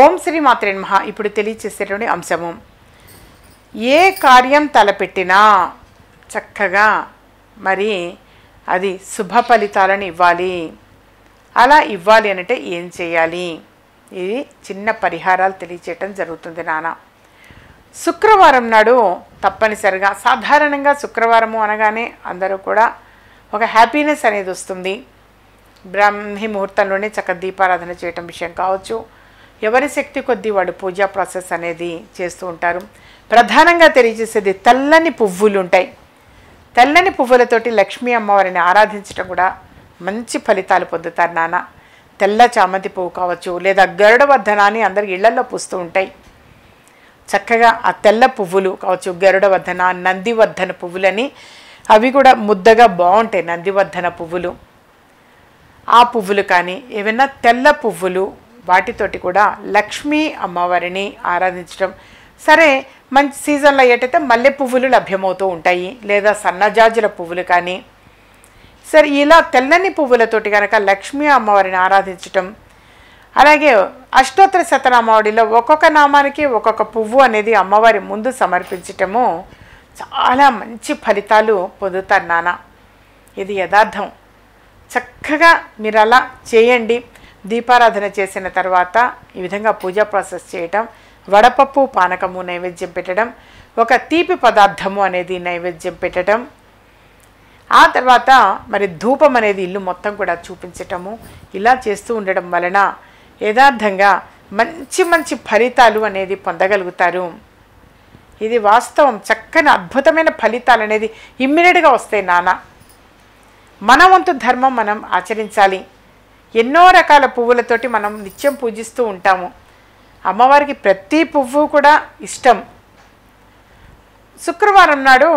ఓం శ్రీ మాత్రే మహా ఇప్పుడు తెలియచేసేటువంటి అంశము ఏ కార్యం తలపెట్టినా చక్కగా మరి అది శుభ ఫలితాలను ఇవ్వాలి అలా ఇవ్వాలి అనంటే ఏం చేయాలి ఇది చిన్న పరిహారాలు తెలియచేయటం జరుగుతుంది నాన్న శుక్రవారం నాడు తప్పనిసరిగా సాధారణంగా శుక్రవారము అనగానే అందరూ కూడా ఒక హ్యాపీనెస్ అనేది వస్తుంది బ్రాహ్మీ ముహూర్తంలోనే చక్క దీపారాధన చేయటం విషయం కావచ్చు ఎవరి శక్తి కొద్దీ వాడు పూజా ప్రాసెస్ అనేది చేస్తూ ఉంటారు ప్రధానంగా తెలియజేసేది తెల్లని పువ్వులు ఉంటాయి తెల్లని పువ్వులతోటి లక్ష్మీ అమ్మవారిని ఆరాధించడం కూడా మంచి ఫలితాలు పొందుతారు నాన్న తెల్ల చామంతి పువ్వు కావచ్చు లేదా గరుడవర్ధన అని అందరి ఇళ్లలో పూస్తూ ఉంటాయి చక్కగా ఆ తెల్ల పువ్వులు కావచ్చు గరుడవర్ధన నందివర్ధన పువ్వులని అవి కూడా ముద్దగా బాగుంటాయి నందివర్ధన పువ్వులు ఆ పువ్వులు కానీ ఏమైనా తెల్ల పువ్వులు వాటితోటి కూడా లక్ష్మీ అమ్మవారిని ఆరాధించడం సరే మంచి సీజన్లో అయ్యేటైతే మల్లె పువ్వులు లభ్యమవుతూ ఉంటాయి లేదా సన్నజాజుల పువ్వులు కానీ సరే ఇలా తెల్లని పువ్వులతోటి కనుక లక్ష్మీ అమ్మవారిని ఆరాధించటం అలాగే అష్టోత్తర శతనామావడిలో ఒక్కొక్క నామానికి ఒక్కొక్క పువ్వు అనేది అమ్మవారి ముందు సమర్పించటము చాలా మంచి ఫలితాలు పొందుతారు నాన్న ఇది యథార్థం చక్కగా మీరు అలా చేయండి దీపారాధన చేసిన తర్వాత ఈ విధంగా పూజా ప్రాసెస్ చేయటం వడపప్పు పానకము నైవేద్యం పెట్టడం ఒక తీపి పదార్థము అనేది నైవేద్యం పెట్టడం ఆ తర్వాత మరి ధూపం అనేది ఇల్లు మొత్తం కూడా చూపించటము ఇలా చేస్తూ ఉండడం వలన యథార్థంగా మంచి మంచి ఫలితాలు అనేది పొందగలుగుతారు ఇది వాస్తవం చక్కని అద్భుతమైన ఫలితాలు అనేది ఇమ్మీడియట్గా వస్తాయి నాన్న మన వంతు ధర్మం మనం ఆచరించాలి ఎన్నో రకాల పువ్వులతోటి మనం నిత్యం పూజిస్తూ ఉంటాము అమ్మవారికి ప్రతి పువ్వు కూడా ఇష్టం శుక్రవారం నాడు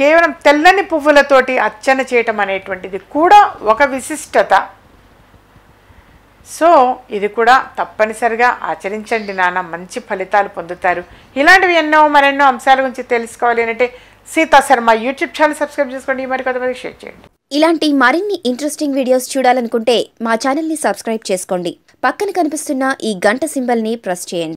కేవలం తెల్లని పువ్వులతోటి అర్చన చేయటం అనేటువంటిది కూడా ఒక విశిష్టత సో ఇది కూడా తప్పనిసరిగా ఆచరించండి నాన్న మంచి ఫలితాలు పొందుతారు ఇలాంటివి ఎన్నో మరెన్నో అంశాల గురించి తెలుసుకోవాలి అంటే Sita Sharma YouTube channel subscribe చేసుకోండి మరి కొంతమంది షేర్ చేయండి ఇలాంటి మరిన్ని ఇంట్రెస్టింగ్ వీడియోస్ చూడాలనుకుంటే మా ఛానల్ని సబ్స్క్రైబ్ చేసుకోండి పక్కన కనిపిస్తున్న ఈ గంట సింబల్ని ప్రెస్ చేయండి